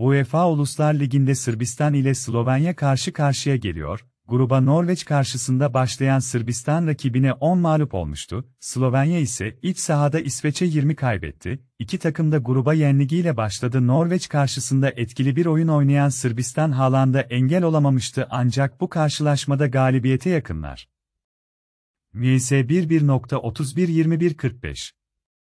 UEFA Uluslar Ligi'nde Sırbistan ile Slovenya karşı karşıya geliyor, gruba Norveç karşısında başlayan Sırbistan rakibine 10 mağlup olmuştu, Slovenya ise iç sahada İsveç'e 20 kaybetti, iki takım da gruba yenilgiyle başladı Norveç karşısında etkili bir oyun oynayan Sırbistan halanda engel olamamıştı ancak bu karşılaşmada galibiyete yakınlar. MS 11.31-21.45